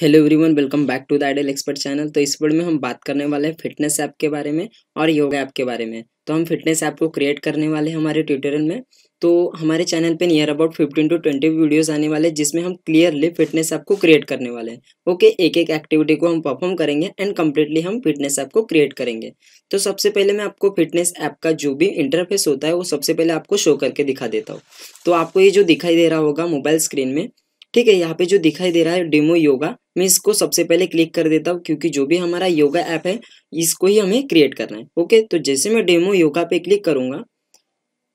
hello everyone welcome back to the Idle Expert channel तो इस video में हम बात करने वाले हैं फिटनेस ऐप के बारे में और योगा ऐप के बारे में तो हम फिटनेस ऐप को क्रिएट करने वाले हैं हमारे ट्यूटोरियल में तो हमारे चैनल पे near about fifteen to twenty videos आने वाले जिसमें हम क्लियरली फिटनेस ऐप को क्रिएट करने वाले हैं ओके एक एक एक्टिविटी को हम परफॉर्म करेंगे एंड कम्प्लीटली हम फिटनेस ऐप को क्रिएट करेंगे तो सबसे पहले मैं आपको फिटनेस ऐप का जो भी इंटरफेस होता है वो सबसे पहले आपको शो करके दिखा देता हूँ तो आपको ये जो दिखाई दे रहा होगा मोबाइल स्क्रीन में ठीक है यहाँ पे जो दिखाई दे रहा है डेमो योगा मैं इसको सबसे पहले क्लिक कर देता हूँ क्योंकि जो भी हमारा योगा ऐप है इसको ही हमें क्रिएट करना है ओके तो जैसे मैं डेमो योगा पे क्लिक करूंगा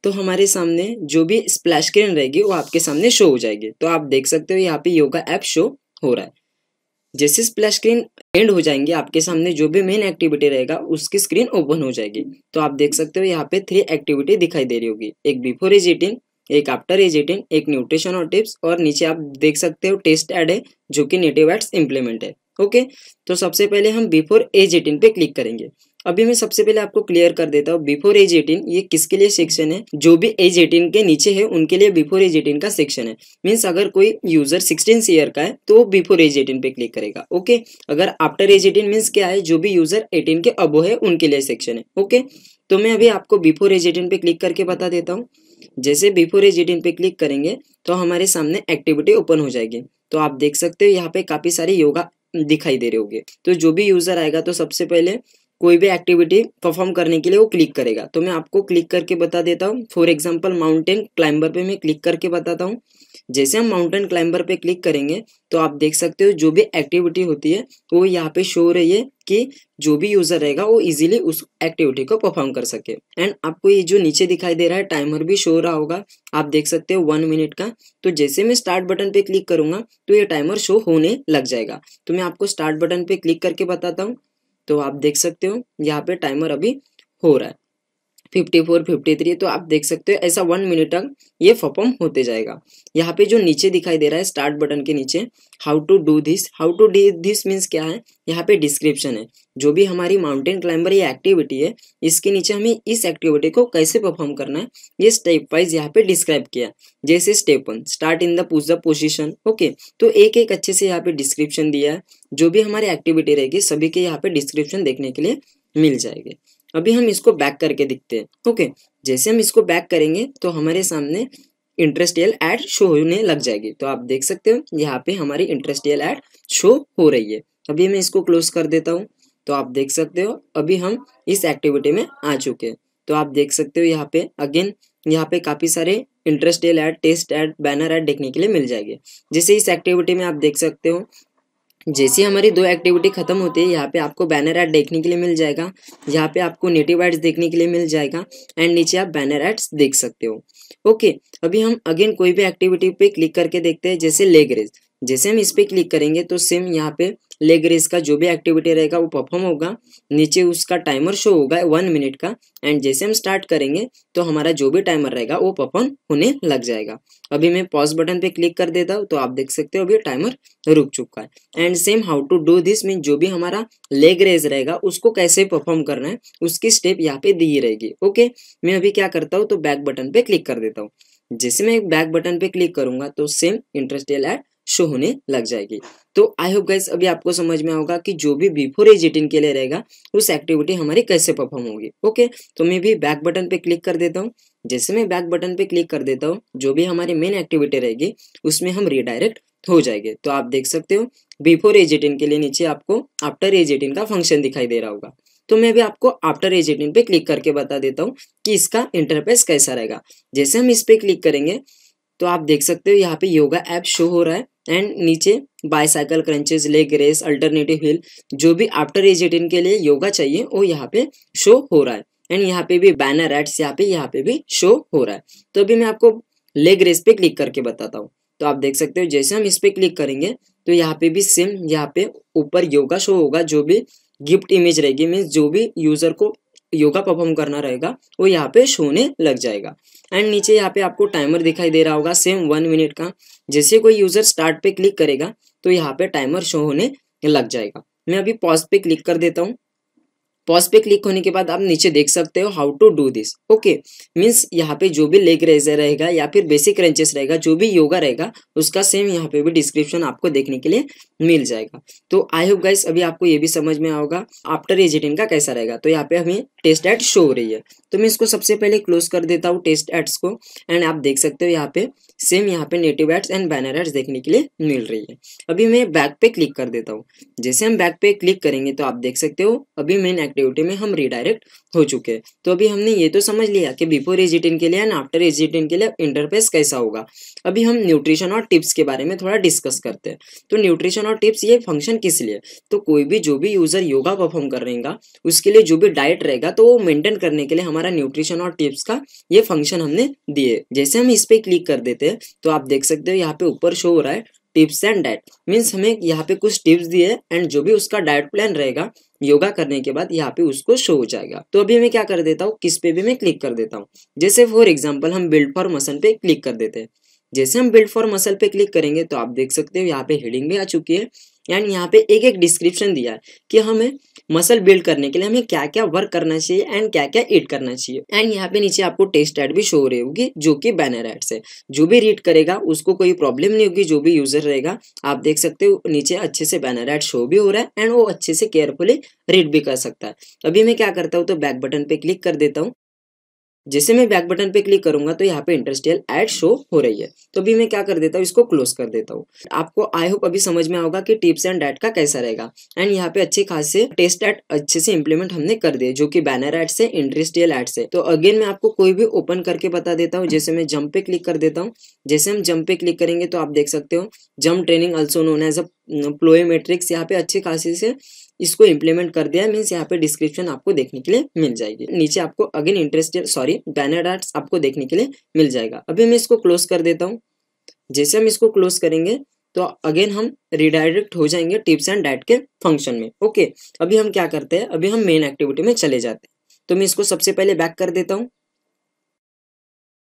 तो हमारे सामने जो भी स्प्लैश स्क्रीन रहेगी वो आपके सामने शो हो जाएगी तो आप देख सकते हो यहाँ पे योगा ऐप शो हो रहा है जैसे स्प्लैश स्क्रीन एंड हो जाएंगे आपके सामने जो भी मेन एक्टिविटी रहेगा उसकी स्क्रीन ओपन हो जाएगी तो आप देख सकते हो यहाँ पे थ्री एक्टिविटी दिखाई दे रही होगी एक बिफोर इज एटीन एक आफ्टर एज एटीन एक न्यूट्रिशन और टिप्स और नीचे आप देख सकते हो टेस्ट एड है जो कि नेटिव एड्स इम्प्लीमेंट है ओके तो सबसे पहले हम बिफोर एज एटीन पे क्लिक करेंगे अभी मैं सबसे पहले आपको क्लियर कर देता हूँ बिफोर एज एटीन ये किसके लिए सेक्शन है जो भी एज एटीन के नीचे है उनके लिए बिफोर एज एटीन का सेक्शन है मीन्स अगर कोई यूजर सिक्सटीन ईयर का है तो वो बिफोर एज एटीन पे क्लिक करेगा ओके अगर आफ्टर एज एटीन मीन्स क्या है जो भी यूजर एटीन के अबो है उनके लिए सेक्शन है ओके तो मैं अभी आपको बिफोर एज एटीन पे क्लिक करके बता देता हूँ जैसे बिफोर ए एटीन पे क्लिक करेंगे तो हमारे सामने एक्टिविटी ओपन हो जाएगी तो आप देख सकते हो यहाँ पे काफ़ी सारे योगा दिखाई दे रहे होंगे तो जो भी यूज़र आएगा तो सबसे पहले कोई भी एक्टिविटी परफॉर्म करने के लिए वो क्लिक करेगा तो मैं आपको क्लिक करके बता देता हूँ फॉर एग्जाम्पल माउंटेन क्लाइंबर पे मैं क्लिक करके बताता हूँ जैसे हम माउंटेन क्लाइंबर पे क्लिक करेंगे तो आप देख सकते हो जो भी एक्टिविटी होती है वो यहाँ पे शो रही है कि जो भी यूजर रहेगा वो इजीली उस एक्टिविटी को परफॉर्म कर सके एंड आपको ये जो नीचे दिखाई दे रहा है टाइमर भी शो रहा होगा आप देख सकते हो वन मिनट का तो जैसे मैं स्टार्ट बटन पे क्लिक करूंगा तो ये टाइमर शो होने लग जाएगा तो मैं आपको स्टार्ट बटन पे क्लिक करके बताता हूँ तो आप देख सकते हो यहाँ पे टाइमर अभी हो रहा है फिफ्टी फोर फिफ्टी थ्री तो आप देख सकते हो ऐसा वन मिनट तक ये परफॉर्म होते जाएगा यहाँ पे जो नीचे दिखाई दे रहा है स्टार्ट बटन के नीचे how to do this how to do this means क्या है यहाँ पे डिस्क्रिप्शन है जो भी हमारी माउंटेन क्लाइंबर ये एक्टिविटी है इसके नीचे हमें इस एक्टिविटी को कैसे परफॉर्म करना है ये स्टेप वाइज यहाँ पे डिस्क्राइब किया जैसे step one start in the push the position okay तो एक एक अच्छे से यहाँ पे डिस्क्रिप्शन दिया है जो भी हमारी एक्टिविटी रहेगी सभी के यहाँ पे डिस्क्रिप्शन देखने के लिए मिल जाएगी अभी हम इसको बैक करके दिखते हैं ओके जैसे हम इसको बैक करेंगे तो हमारे सामने इंटरेस्टियल एड शो होने लग जाएगी तो आप देख सकते हो यहाँ पे हमारी इंटरेस्टियल एड शो हो रही है अभी मैं इसको क्लोज कर देता हूँ तो आप देख सकते हो अभी हम इस एक्टिविटी में आ चुके हैं तो आप देख सकते हो यहाँ पे अगेन यहाँ पे काफ़ी सारे interest ad test ad banner ad देखने के लिए मिल जाएंगे जैसे इस एक्टिविटी में आप देख सकते हो जैसे हमारी दो एक्टिविटी खत्म होती है यहाँ पे आपको बैनर एड देखने के लिए मिल जाएगा यहाँ पे आपको नेटिव एड्स देखने के लिए मिल जाएगा एंड नीचे आप बैनर एड्स देख सकते हो ओके अभी हम अगेन कोई भी एक्टिविटी पे क्लिक करके देखते हैं जैसे लेग रेस्ट जैसे हम इस पर क्लिक करेंगे तो सेम यहाँ पे लेग रेस का जो भी एक्टिविटी रहेगा वो परफॉर्म होगा नीचे उसका टाइमर शो होगा वन मिनट का एंड जैसे हम स्टार्ट करेंगे तो हमारा जो भी टाइमर रहेगा वो परफॉर्म होने लग जाएगा अभी मैं पॉज बटन पे क्लिक कर देता हूँ तो आप देख सकते हो अभी टाइमर रुक चुका है and same how to do this mean जो भी हमारा लेग रेस रहेगा उसको कैसे परफॉर्म करना है उसकी स्टेप यहाँ पे दी रहेगी ओके मैं अभी क्या करता हूँ तो बैक बटन पे क्लिक कर देता हूँ जैसे मैं बैक बटन पे क्लिक करूंगा तो सेम इंटरेस्ट एड शो होने लग जाएगी तो आई होप गाइस अभी आपको समझ में होगा कि जो भी बिफोर एज एटीन के लिए रहेगा उस एक्टिविटी हमारी कैसे परफॉर्म होगी ओके तो मैं भी बैक बटन पे क्लिक कर देता हूँ जैसे मैं बैक बटन पे क्लिक कर देता हूँ जो भी हमारी मेन एक्टिविटी रहेगी उसमें हम रिडायरेक्ट हो जाएंगे तो आप देख सकते हो बिफोर एज एटीन के लिए नीचे आपको आफ्टर एज एटीन का फंक्शन दिखाई दे रहा होगा तो मैं भी आपको आफ्टर एज एटीन पे क्लिक करके बता देता हूँ कि इसका इंटरफेस कैसा रहेगा जैसे हम इस पे क्लिक करेंगे तो आप देख सकते हो यहाँ पे योगा ऐप शो हो रहा है एंड नीचे bicycle crunches leg raise alternative heel जो भी आफ्टर एज एटीन के लिए योगा चाहिए वो यहाँ पे शो हो रहा है एंड यहाँ पे भी बैनर एड्स यहाँ पे यहाँ पे भी शो हो रहा है तो अभी मैं आपको लेग रेस पे क्लिक करके बताता हूँ तो आप देख सकते हो जैसे हम इस पे क्लिक करेंगे तो यहाँ पे भी सेम यहाँ पे ऊपर योगा शो होगा जो भी गिफ्ट इमेज रहेगी मीन्स जो भी यूजर को योगा परफॉर्म करना रहेगा वो यहाँ पे शो होने लग जाएगा एंड नीचे यहाँ पे आपको टाइमर दिखाई दे रहा होगा सेम वन मिनट का जैसे कोई यूज़र स्टार्ट पे क्लिक करेगा तो यहाँ पे टाइमर शो होने लग जाएगा मैं अभी पॉज पे क्लिक कर देता हूँ पॉज पे क्लिक होने के बाद आप नीचे देख सकते हो how to do this okay means यहाँ पे जो भी लेग रेजर रहेगा या फिर बेसिक रेंचेस रहेगा जो भी योगा रहेगा उसका सेम यहाँ पे भी डिस्क्रिप्शन आपको देखने के लिए मिल जाएगा तो आई होप गाइस अभी आपको ये भी समझ में आओगा आफ्टर एजिटिंग का कैसा रहेगा तो यहाँ पे हमें टेस्ट एट शो हो रही है तो मैं इसको सबसे पहले क्लोज कर देता हूँ टेस्ट एड्स को एंड आप देख सकते हो यहाँ पे सेम यहाँ पे native ads and banner ads देखने के लिए मिल रही है अभी मैं बैक पे क्लिक कर देता हूँ जैसे हम बैक पे क्लिक करेंगे तो आप देख सकते हो अभी मेन एक्टिविटी में हम रिडायरेक्ट हो चुके हैं तो अभी हमने ये तो समझ लिया कि बिफोर एजिटिन के लिए एंड आफ्टर एजिटिन के लिए इंटरफेस कैसा होगा अभी हम न्यूट्रिशन और टिप्स के बारे में थोड़ा डिस्कस करते हैं तो न्यूट्रिशन और टिप्स ये फंक्शन किस लिए तो कोई भी जो भी यूज़र योगा परफॉर्म कर रहेगा उसके लिए जो भी डाइट रहेगा तो वो मेंटेन करने के लिए हमारा न्यूट्रिशन और टिप्स का ये फंक्शन हमने दिए जैसे हम इस पर क्लिक कर देते हैं तो आप देख सकते हो यहाँ पे ऊपर शो हो रहा है टिप्स एंड डाइट मीन्स हमें यहाँ पे कुछ टिप्स दिए एंड जो भी उसका डाइट प्लान रहेगा योगा करने के बाद यहाँ पे उसको शो हो जाएगा तो अभी मैं क्या कर देता हूँ किस पे भी मैं क्लिक कर देता हूँ जैसे फॉर एग्जाम्पल हम बिल्ड फॉर मसल पे क्लिक कर देते हैं जैसे हम बिल्ड फॉर मसल पे क्लिक करेंगे तो आप देख सकते हो यहाँ पे हेडिंग भी आ चुकी है एंड यहाँ पे एक एक डिस्क्रिप्शन दिया है कि हमें मसल बिल्ड करने के लिए हमें क्या क्या वर्क करना चाहिए एंड क्या क्या एड करना चाहिए एंड यहाँ पे नीचे आपको टेस्ट एड भी शो हो रही होगी जो कि बैनर एड्स है जो भी रीड करेगा उसको कोई प्रॉब्लम नहीं होगी जो भी यूजर रहेगा आप देख सकते हो नीचे अच्छे से बैनर एड शो भी हो रहा है एंड वो अच्छे से केयरफुली रीड भी कर सकता है अभी मैं क्या करता हूँ तो बैक बटन पे क्लिक कर देता हूँ जैसे मैं बैक बटन पे क्लिक करूंगा तो यहाँ पे इंडस्ट्रियल एड शो हो रही है तो अभी मैं क्या कर देता हूँ इसको क्लोज कर देता हूँ आपको आई होप अभी समझ में होगा कि टिप्स एंड एड का कैसा रहेगा एंड यहाँ पे अच्छे खासे टेस्ट एड अच्छे से इम्प्लीमेंट हमने कर दिए जो कि बैनर एड से इंडस्ट्रियल एड से तो अगेन मैं आपको कोई भी ओपन करके बता देता हूँ जैसे मैं जम्प पे क्लिक कर देता हूँ जैसे हम जम्प पे क्लिक करेंगे तो आप देख सकते हो jump training also known as a plyometrics यहाँ पे अच्छे खासे से इसको इम्प्लीमेंट कर दिया मीन्स यहाँ पे डिस्क्रिप्शन आपको देखने के लिए मिल जाएगी नीचे आपको again interested sorry banner art आपको देखने के लिए मिल जाएगा अभी मैं इसको क्लोज कर देता हूँ जैसे हम इसको क्लोज करेंगे तो अगेन हम रिडायरेक्ट हो जाएंगे टिप्स एंड डाइट के फंक्शन में ओके अभी हम क्या करते हैं अभी हम मेन एक्टिविटी में चले जाते हैं तो मैं इसको सबसे पहले बैक कर देता हूँ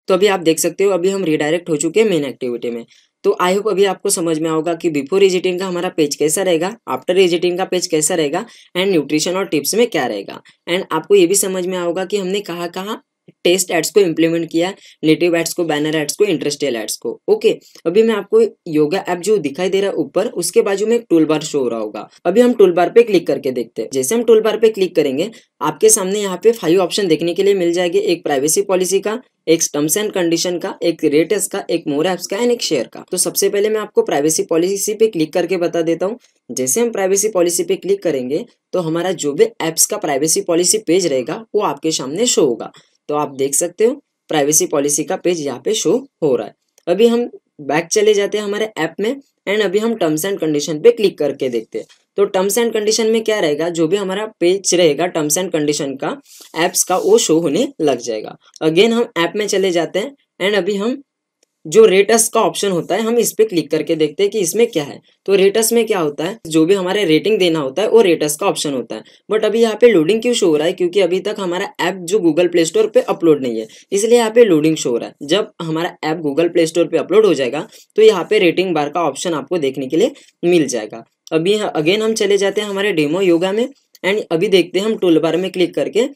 तो अभी आप देख सकते हो अभी हम रिडायरेक्ट हो चुके हैं मेन एक्टिविटी में तो आई होप अभी आपको समझ में होगा कि बिफोर एजिटिंग का हमारा पेज कैसा रहेगा आफ्टर एजिटिंग का पेज कैसा रहेगा एंड न्यूट्रिशन और टिप्स में क्या रहेगा एंड आपको ये भी समझ में आओगा कि हमने कहा कहाँ टेस्ट एड्स को इम्प्लीमेंट किया नेटिव एड्स को बैनर एड्स को इंटरेस्टेल एड्स को ओके अभी मैं आपको योगा ऐप जो दिखाई दे रहा है ऊपर उसके बाजू में एक टूल बार शो हो रहा होगा अभी हम टूल बार पे क्लिक करके देखते हैं जैसे हम टूल बार पे क्लिक करेंगे आपके सामने यहाँ पे फाइव ऑप्शन देखने के लिए मिल जाएगी एक प्राइवेसी पॉलिसी का एक टर्म्स एंड कंडीशन का एक रेटेस का एक मोर एप्स का एंड एक शेयर का तो सबसे पहले मैं आपको प्राइवेसी पॉलिसी पे क्लिक करके बता देता हूँ जैसे हम प्राइवेसी पॉलिसी पे क्लिक करेंगे तो हमारा जो भी एप्स का प्राइवेसी पॉलिसी पेज रहेगा वो आपके सामने शो होगा तो आप देख सकते हो प्राइवेसी पॉलिसी का पेज यहाँ पे शो हो रहा है अभी हम बैक चले जाते हैं हमारे ऐप में एंड अभी हम टर्म्स एंड कंडीशन पे क्लिक करके देखते हैं तो टर्म्स एंड कंडीशन में क्या रहेगा जो भी हमारा पेज रहेगा टर्म्स एंड कंडीशन का एप्स का वो शो होने लग जाएगा अगेन हम ऐप में चले जाते हैं एंड अभी हम जो रेटस का ऑप्शन होता है हम इस पर क्लिक करके देखते हैं कि इसमें क्या है तो रेटस में क्या होता है जो भी हमारे रेटिंग देना होता है वो रेटस का ऑप्शन होता है बट अभी यहाँ पे लोडिंग क्यों शो हो रहा है क्योंकि अभी तक हमारा ऐप जो गूगल प्ले स्टोर पे अपलोड नहीं है इसलिए यहाँ पे लोडिंग शो हो रहा है जब हमारा ऐप गूगल प्ले स्टोर पे अपलोड हो जाएगा तो यहाँ पे रेटिंग बार का ऑप्शन आपको देखने के लिए मिल जाएगा अभी अगेन हम चले जाते हैं हमारे डेमो योगा में एंड अभी देखते हैं हम टूल बार में क्लिक करके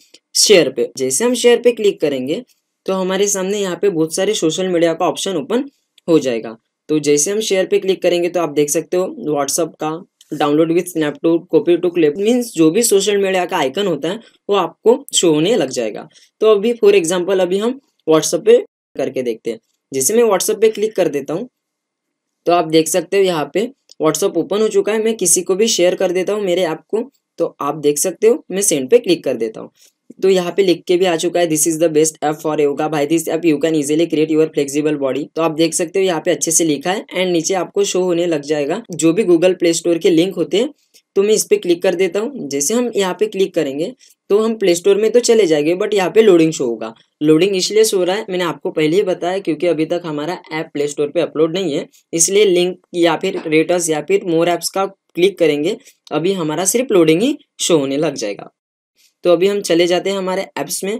शेयर पे जैसे हम शेयर पे क्लिक करेंगे तो हमारे सामने यहाँ पे बहुत सारे सोशल मीडिया का ऑप्शन ओपन हो जाएगा तो जैसे हम शेयर पे क्लिक करेंगे तो आप देख सकते हो व्हाट्सअप का download with Snaptube copy to clip means जो भी सोशल मीडिया का आइकन होता है वो आपको शो होने लग जाएगा तो अभी फॉर एग्जाम्पल अभी हम व्हाट्सअप पे करके देखते हैं जैसे मैं व्हाट्सअप पे क्लिक कर देता हूँ तो आप देख सकते हो यहाँ पे व्हाट्सअप ओपन हो चुका है मैं किसी को भी शेयर कर देता हूँ मेरे ऐप को तो आप देख सकते हो मैं सेंड पे क्लिक कर देता हूँ तो यहाँ पे लिख के भी आ चुका है this is the best app for yoga भाई this app you can easily create your flexible body तो आप देख सकते हो यहाँ पे अच्छे से लिखा है एंड नीचे आपको शो होने लग जाएगा जो भी गूगल प्ले स्टोर के लिंक होते हैं तो मैं इस पर क्लिक कर देता हूँ जैसे हम यहाँ पे क्लिक करेंगे तो हम प्ले स्टोर में तो चले जाएंगे बट यहाँ पे लोडिंग शो होगा लोडिंग इसलिए शो रहा है मैंने आपको पहले ही बताया क्योंकि अभी तक हमारा ऐप प्ले स्टोर पे अपलोड नहीं है इसलिए लिंक या फिर रेटर्स या फिर मोर ऐप्स का क्लिक करेंगे अभी हमारा सिर्फ लोडिंग ही शो होने लग जाएगा तो अभी हम चले जाते हैं हमारे ऐप्स में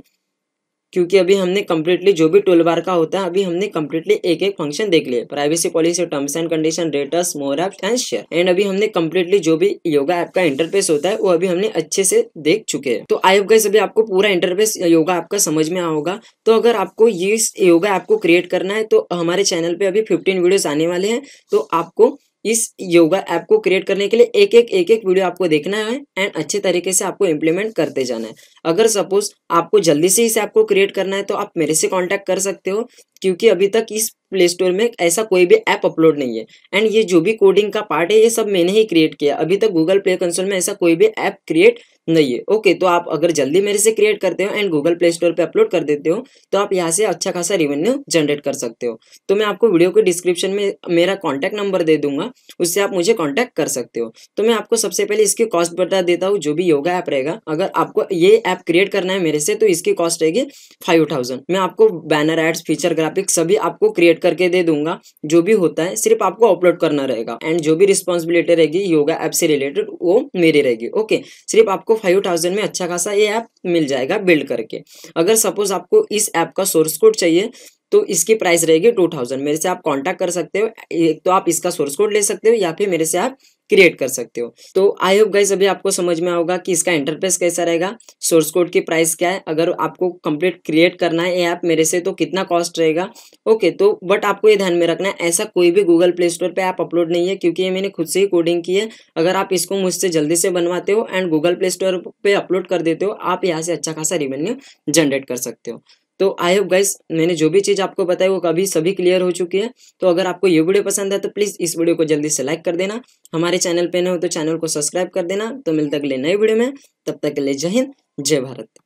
क्योंकि अभी हमने कम्प्लीटली जो भी टूल बार का होता है अभी हमने कम्प्लीटली एक एक फंक्शन देख लिए privacy policy terms and condition rate us more app and share and अभी हमने कम्प्लीटली जो भी योगा ऐप का इंटरफेस होता है वो अभी हमने अच्छे से देख चुके हैं तो आई होप गाइस अभी आपको पूरा इंटरफेस योगा ऐप का समझ में आओगा तो अगर आपको ये योगा ऐप को क्रिएट करना है तो हमारे चैनल पे अभी फिफ्टीन वीडियोज आने वाले हैं तो आपको इस योगा ऐप को क्रिएट करने के लिए एक एक एक एक वीडियो आपको देखना है एंड अच्छे तरीके से आपको इम्प्लीमेंट करते जाना है अगर सपोज आपको जल्दी से इस ऐप को क्रिएट करना है तो आप मेरे से कॉन्टैक्ट कर सकते हो क्योंकि अभी तक इस प्ले स्टोर में ऐसा कोई भी ऐप अपलोड नहीं है एंड ये जो भी कोडिंग का पार्ट है ये सब मैंने ही क्रिएट किया अभी तक गूगल प्ले कंसोल में ऐसा कोई भी ऐप क्रिएट नहीं है ओके तो आप अगर जल्दी मेरे से क्रिएट करते हो एंड गूगल प्ले स्टोर पे अपलोड कर देते हो तो आप यहाँ से अच्छा खासा रेवेन्यू जनरेट कर सकते हो तो मैं आपको वीडियो के डिस्क्रिप्शन में मेरा कॉन्टैक्ट नंबर दे दूंगा उससे आप मुझे कॉन्टैक्ट कर सकते हो तो मैं आपको सबसे पहले इसकी कॉस्ट बता देता हूँ जो भी योगा ऐप रहेगा अगर आपको ये ऐप क्रिएट करना है मेरे से तो इसकी कॉस्ट रहेगी फाइव मैं आपको बैनर एड्स फीचर ग्राफिक सभी आपको क्रिएट करके दे दूंगा जो भी होता है सिर्फ आपको अपलोड करना रहेगा एंड जो भी रिस्पॉन्सिबिलिटी रहेगी योगा ऐप से रिलेटेड वो मेरी रहेगी ओके सिर्फ आपको फाइव में अच्छा खासा ये ऐप मिल जाएगा बिल्ड करके अगर सपोज आपको इस ऐप का सोर्स कोड चाहिए तो इसकी प्राइस रहेगी टू थाउजेंड मेरे से आप कांटेक्ट कर सकते हो एक तो आप इसका सोर्स कोड ले सकते हो या फिर मेरे से आप क्रिएट कर सकते हो तो आई होप गाइस अभी आपको समझ में होगा कि इसका इंटरफेस कैसा रहेगा सोर्स कोड की प्राइस क्या है अगर आपको कंप्लीट क्रिएट करना है ये ऐप मेरे से तो कितना कॉस्ट रहेगा ओके तो बट आपको ये ध्यान में रखना है ऐसा कोई भी गूगल प्ले स्टोर पर ऐप अपलोड नहीं है क्योंकि ये मैंने खुद से ही कोडिंग की है अगर आप इसको मुझसे जल्दी से बनवाते हो एंड गूगल प्ले स्टोर पर अपलोड कर देते हो आप यहाँ से अच्छा खासा रिवेन्यू जनरेट कर सकते हो तो आई होप गाइस मैंने जो भी चीज़ आपको बताई वो कभी सभी क्लियर हो चुकी है तो अगर आपको ये वीडियो पसंद है तो प्लीज़ इस वीडियो को जल्दी से लाइक कर देना हमारे चैनल पे न हो तो चैनल को सब्सक्राइब कर देना तो मिलते अगले नए वीडियो में तब तक के लिए जय हिंद जय भारत